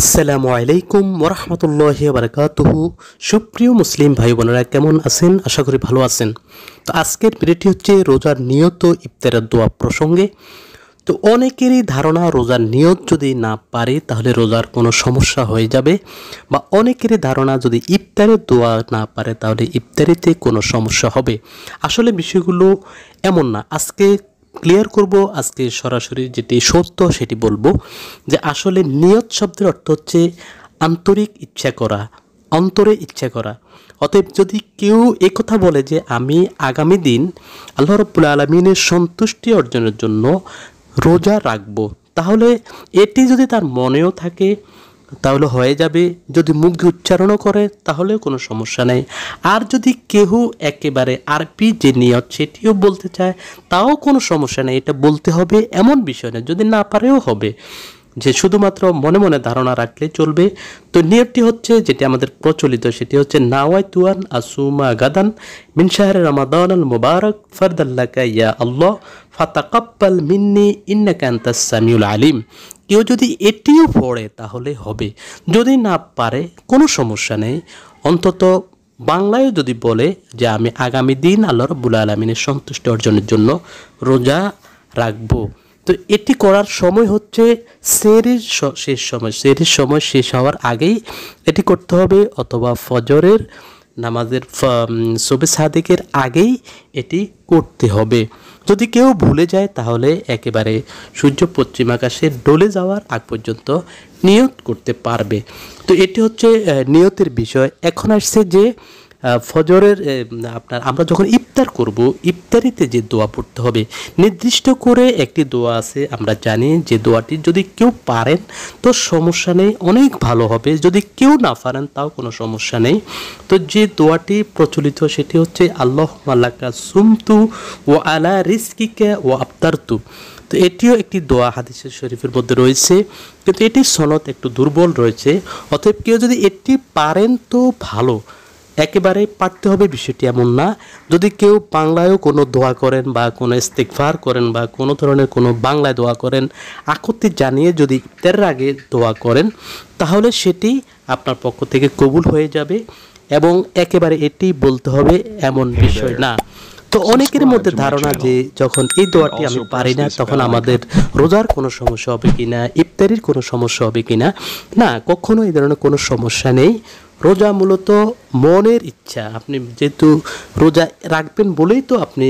আসসালামু আলাইকুম ওরহমতুল্লাহ বারকাতুহু সুপ্রিয় মুসলিম ভাই বোনেরা কেমন আছেন আশা করি ভালো আছেন তো আজকের ভিডিওটি হচ্ছে রোজার নিয়ত ইফতারের দোয়া প্রসঙ্গে তো অনেকেরই ধারণা রোজার নিয়ত যদি না পারে তাহলে রোজার কোনো সমস্যা হয়ে যাবে বা অনেকেরই ধারণা যদি ইফতারের দোয়া না পারে তাহলে ইফতারিতে কোনো সমস্যা হবে আসলে বিষয়গুলো এমন না আজকে ক্লিয়ার করব আজকে সরাসরি যেটি সত্য সেটি বলবো যে আসলে নিয়ত শব্দের অর্থ হচ্ছে আন্তরিক ইচ্ছা করা অন্তরে ইচ্ছা করা অতএব যদি কেউ কথা বলে যে আমি আগামী দিন আল্লাহ রব্বুল আলমিনের সন্তুষ্টি অর্জনের জন্য রোজা রাখব তাহলে এটি যদি তার মনেও থাকে তাহলে হয়ে যাবে যদি মুখ দিয়ে উচ্চারণও করে তাহলেও কোনো সমস্যা নেই আর যদি কেহ একেবারে আরপি যে নিয়ত সেটিও বলতে চায় তাও কোনো সমস্যা নেই এটা বলতে হবে এমন বিষয় না যদি না পারেও হবে যে শুধুমাত্র মনে মনে ধারণা রাখলে চলবে তো নিয়মটি হচ্ছে যেটি আমাদের প্রচলিত সেটি হচ্ছে নাওয়াই তুয়ান আসুমা গাদান মিনশাহরে রামাদান আল মুবারক ফরদাল্লাকা ইয়া আল্লাহ ফাতা কাপ্পাল মিন্নি কান্তা সামিউল আলিম কেউ যদি এটিও পড়ে তাহলে হবে যদি না পারে কোনো সমস্যা নেই অন্তত বাংলায় যদি বলে যে আমি আগামী দিন আল্লাহ রব্বুল আলমিনের সন্তুষ্টি অর্জনের জন্য রোজা রাখবো তো এটি করার সময় হচ্ছে সেরের শেষ সময় সেরের সময় শেষ হওয়ার আগেই এটি করতে হবে অথবা ফজরের নামাজের সবে সাদেকের আগেই এটি করতে হবে যদি কেউ ভুলে যায় তাহলে একেবারে সূর্য পশ্চিম আকাশে ডলে যাওয়ার আগ পর্যন্ত নিয়ত করতে পারবে তো এটি হচ্ছে নিয়তের বিষয় এখন আসছে যে ফজরের আপনার আমরা যখন ইফতার করব ইফতারিতে যে দোয়া পড়তে হবে নির্দিষ্ট করে একটি দোয়া আছে আমরা জানি যে দোয়াটি যদি কেউ পারেন তো সমস্যা নেই অনেক ভালো হবে যদি কেউ না পারেন তাও কোনো সমস্যা নেই তো যে দোয়াটি প্রচলিত সেটি হচ্ছে আল্লাহ মাল্লাকা সুমতু ও আলা রিস্কিকে ও আফতারতু তো এটিও একটি দোয়া হাদিসের শরীফের মধ্যে রয়েছে কিন্তু এটি সনদ একটু দুর্বল রয়েছে অতএব কেউ যদি এটি পারেন তো ভালো একেবারে পারতে হবে বিষয়টি এমন না যদি কেউ বাংলায়ও কোনো দোয়া করেন বা কোনো ইস্তেকফার করেন বা কোনো ধরনের কোনো বাংলায় দোয়া করেন আকত্তি জানিয়ে যদি ইফতারের আগে দোয়া করেন তাহলে সেটি আপনার পক্ষ থেকে কবুল হয়ে যাবে এবং একেবারে এটি বলতে হবে এমন বিষয় না তো অনেকের মধ্যে ধারণা যে যখন এই দোয়াটি আমি পারি না তখন আমাদের রোজার কোনো সমস্যা হবে কিনা ইফতারির কোনো সমস্যা হবে কিনা না কখনো এই ধরনের কোনো সমস্যা নেই রোজা মূলত মনের ইচ্ছা আপনি যেহেতু রোজা রাখবেন বলেই তো আপনি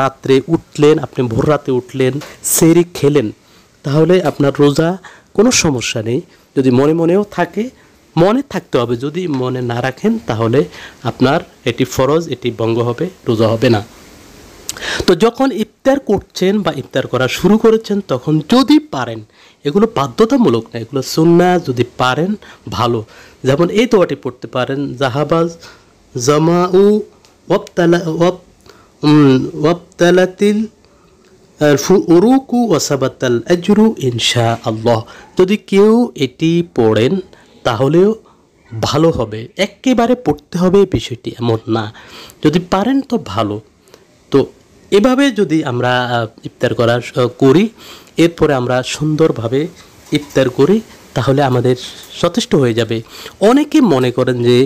রাত্রে উঠলেন আপনি ভোর রাতে উঠলেন সেরি খেলেন তাহলে আপনার রোজা কোনো সমস্যা নেই যদি মনে মনেও থাকে মনে থাকতে হবে যদি মনে না রাখেন তাহলে আপনার এটি ফরজ এটি বঙ্গ হবে রোজা হবে না তো যখন ইফতার করছেন বা ইফতার করা শুরু করেছেন তখন যদি পারেন এগুলো বাধ্যতামূলক না এগুলো সুন্না যদি পারেন ভালো যেমন এই দোয়াটি পড়তে পারেন জাহাবাজ জমা ওয়াবতালা ওয়াবতালাতিল ফুরুকু ওসাবাতাল আজরু ইনশা আল্লাহ যদি কেউ এটি পড়েন তাহলেও ভালো হবে একেবারে পড়তে হবে এই বিষয়টি এমন না যদি পারেন তো ভালো তো এভাবে যদি আমরা ইফতার করা করি এরপরে আমরা সুন্দরভাবে ইফতার করি তাহলে আমাদের সচেষ্ট হয়ে যাবে অনেকে মনে করেন যে